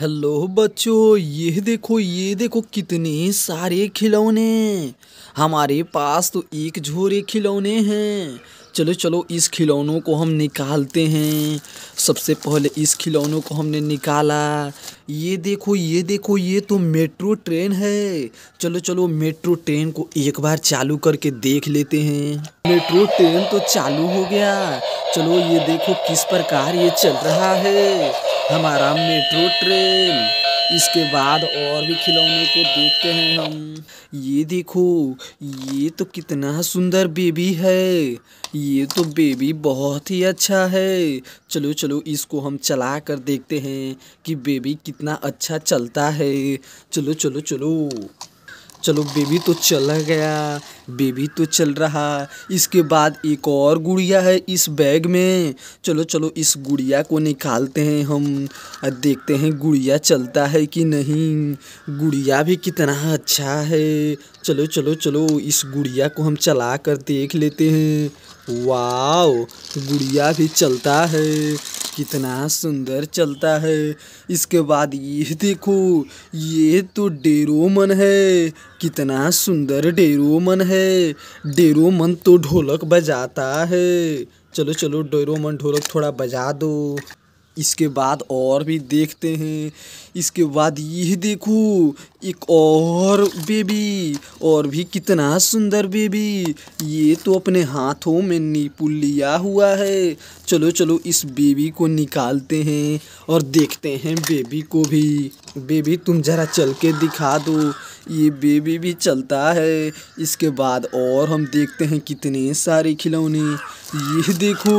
hello बच्चों ये देखो ये देखो कितने सारे खिलौने हमारे पास तो एक झोरे खिलौने हैं चलो चलो इस खिलौनों को हम निकालते हैं सबसे पहले इस खिलौनों को हमने निकाला ये देखो ये देखो ये तो मेट्रो ट्रेन है चलो चलो मेट्रो ट्रेन को एक बार चालू करके देख लेते हैं मेट्रो ट्रेन तो चालू हो गया चलो ये देखो किस प्रकार ये चल रहा है हमारा मेट्रो ट्रेन इसके बाद और भी खिलौने को देखते हैं हम ये देखो ये तो कितना सुंदर बेबी है ये तो बेबी बहुत ही अच्छा है चलो चलो इसको हम चला कर देखते हैं कि बेबी कितना अच्छा चलता है चलो चलो चलो चलो बेबी तो चला गया बेबी तो चल रहा इसके बाद एक और गुड़िया है इस बैग में चलो चलो इस गुड़िया को निकालते हैं हम देखते हैं गुड़िया चलता है कि नहीं गुड़िया भी कितना अच्छा है चलो चलो चलो इस गुड़िया को हम चला कर देख लेते हैं वाओ गुड़िया भी चलता है कितना सुंदर चलता है इसके बाद ये देखो ये तो डेरोमन है कितना सुंदर डेरोमन है डेरोमन तो ढोलक बजाता है चलो चलो डेरोमन ढोलक थोड़ा बजा दो इसके बाद और भी देखते हैं इसके बाद यह देखो एक और बेबी और भी कितना सुंदर बेबी ये तो अपने हाथों में नीपुल लिया हुआ है चलो चलो इस बेबी को निकालते हैं और देखते हैं बेबी को भी बेबी तुम ज़रा चल के दिखा दो ये बेबी भी चलता है इसके बाद और हम देखते हैं कितने सारे खिलौने ये देखो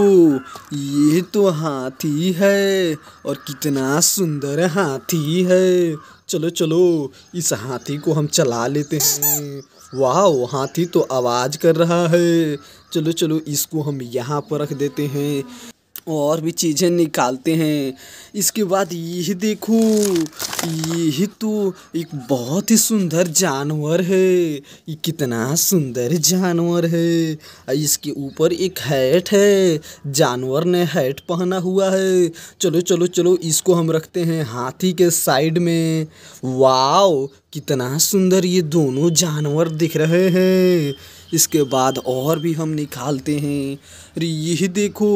ये तो हाथी है और कितना सुंदर हाथी है चलो चलो इस हाथी को हम चला लेते हैं वाह हाथी तो आवाज़ कर रहा है चलो चलो इसको हम यहाँ पर रख देते हैं और भी चीज़ें निकालते हैं इसके बाद यह देखो यह तो एक बहुत ही सुंदर जानवर है ये कितना सुंदर जानवर है इसके ऊपर एक हैट है जानवर ने हैट पहना हुआ है चलो चलो चलो इसको हम रखते हैं हाथी के साइड में वाओ कितना सुंदर ये दोनों जानवर दिख रहे हैं इसके बाद और भी हम निकालते हैं अरे ये देखो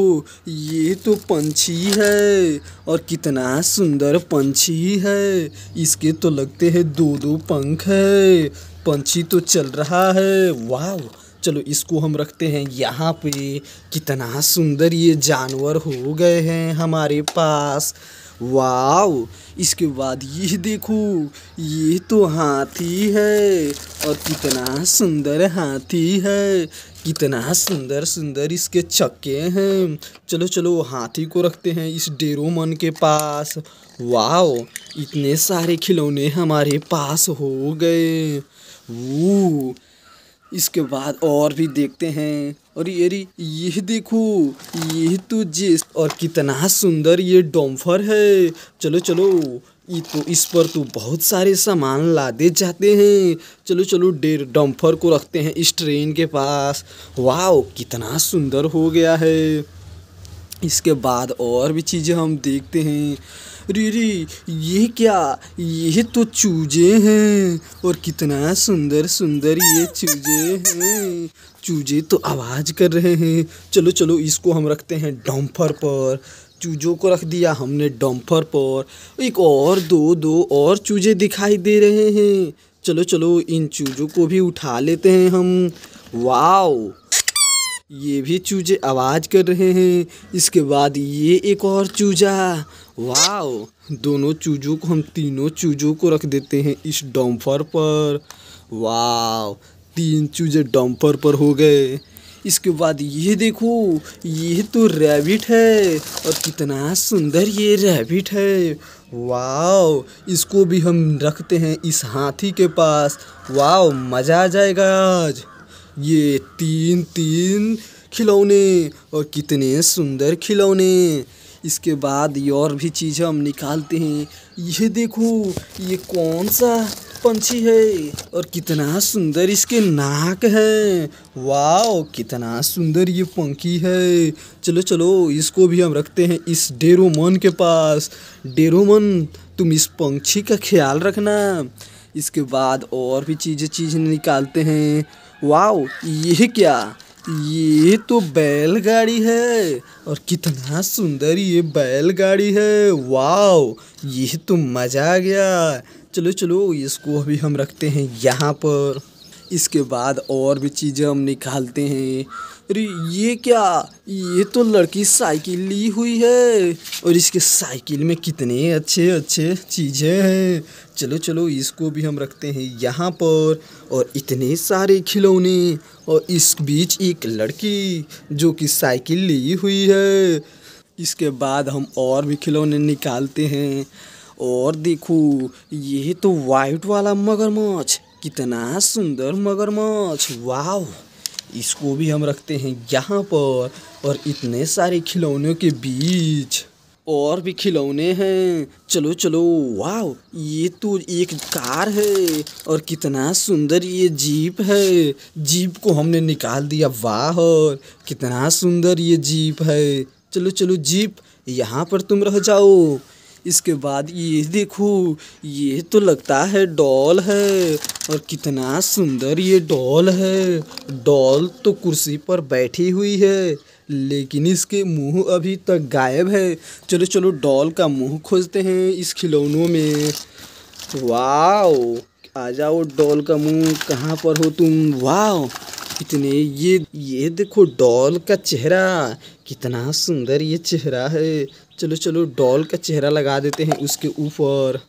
ये तो पंछी है और कितना सुंदर पंछी है इसके तो लगते हैं दो दो पंख है पंछी तो चल रहा है वाह चलो इसको हम रखते हैं यहाँ पे कितना सुंदर ये जानवर हो गए हैं हमारे पास वाव इसके बाद ये देखो ये तो हाथी है और कितना सुंदर हाथी है कितना सुंदर सुंदर इसके चक्के हैं चलो चलो हाथी को रखते हैं इस डेरोमन के पास वाओ इतने सारे खिलौने हमारे पास हो गए वो इसके बाद और भी देखते हैं और ये अरे ये देखो ये तो जिस और कितना सुंदर ये डोम्फर है चलो चलो ये तो इस पर तो बहुत सारे सामान लादे जाते हैं चलो चलो डेर डम्फर को रखते हैं इस ट्रेन के पास वाह कितना सुंदर हो गया है इसके बाद और भी चीज़ें हम देखते हैं रे ये क्या ये तो चूजे हैं और कितना सुंदर सुंदर ये चूजे हैं चूजे तो आवाज़ कर रहे हैं चलो चलो इसको हम रखते हैं डम्फर पर चूजों को रख दिया हमने डम्फर पर एक और दो दो और चूजे दिखाई दे रहे हैं चलो चलो इन चूजों को भी उठा लेते हैं हम वाओ ये भी चूजे आवाज़ कर रहे हैं इसके बाद ये एक और चूजा वाओ दोनों चूजों को हम तीनों चूजों को रख देते हैं इस डम्फर पर वाओ तीन चूजे डम्फर पर हो गए इसके बाद ये देखो ये तो रैबिट है और कितना सुंदर ये रैबिट है वाओ इसको भी हम रखते हैं इस हाथी के पास वाओ मज़ा आ जाएगा आज ये तीन तीन खिलौने और कितने सुंदर खिलौने इसके बाद ये और भी चीज़ हम निकालते हैं ये देखो ये कौन सा पंछी है और कितना सुंदर इसके नाक है वाह कितना सुंदर ये पंखी है चलो चलो इसको भी हम रखते हैं इस डेरोमन के पास डेरोमन तुम इस पंछी का ख्याल रखना इसके बाद और भी चीज़ें चीज़ निकालते हैं वाओ ये क्या ये तो बैलगाड़ी है और कितना सुंदर ये बैलगाड़ी है वाओ यह तो मज़ा आ गया चलो चलो इसको अभी हम रखते हैं यहाँ पर इसके बाद और भी चीज़ें हम निकालते हैं अरे ये क्या ये तो लड़की साइकिल ली हुई है और इसके साइकिल में कितने अच्छे अच्छे चीज़ें हैं चलो चलो इसको भी हम रखते हैं यहाँ पर और इतने सारे खिलौने और इस बीच एक लड़की जो कि साइकिल ली हुई है इसके बाद हम और भी खिलौने निकालते हैं और देखो ये तो वाइट वाला मगरमच्छ कितना सुंदर मगरमच्छ वाह इसको भी हम रखते हैं यहाँ पर और इतने सारे खिलौनों के बीच और भी खिलौने हैं चलो चलो वाह ये तो एक कार है और कितना सुंदर ये जीप है जीप को हमने निकाल दिया वाह कितना सुंदर ये जीप है चलो चलो जीप यहाँ पर तुम रह जाओ इसके बाद ये देखो ये तो लगता है डॉल है और कितना सुंदर ये डॉल है डॉल तो कुर्सी पर बैठी हुई है लेकिन इसके मुंह अभी तक गायब है चलो चलो डॉल का मुंह खोजते हैं इस खिलौनों में वाओ आ जाओ डॉल का मुंह कहाँ पर हो तुम वाओ कितने ये ये देखो डॉल का चेहरा कितना सुंदर ये चेहरा है चलो चलो डॉल का चेहरा लगा देते हैं उसके ऊपर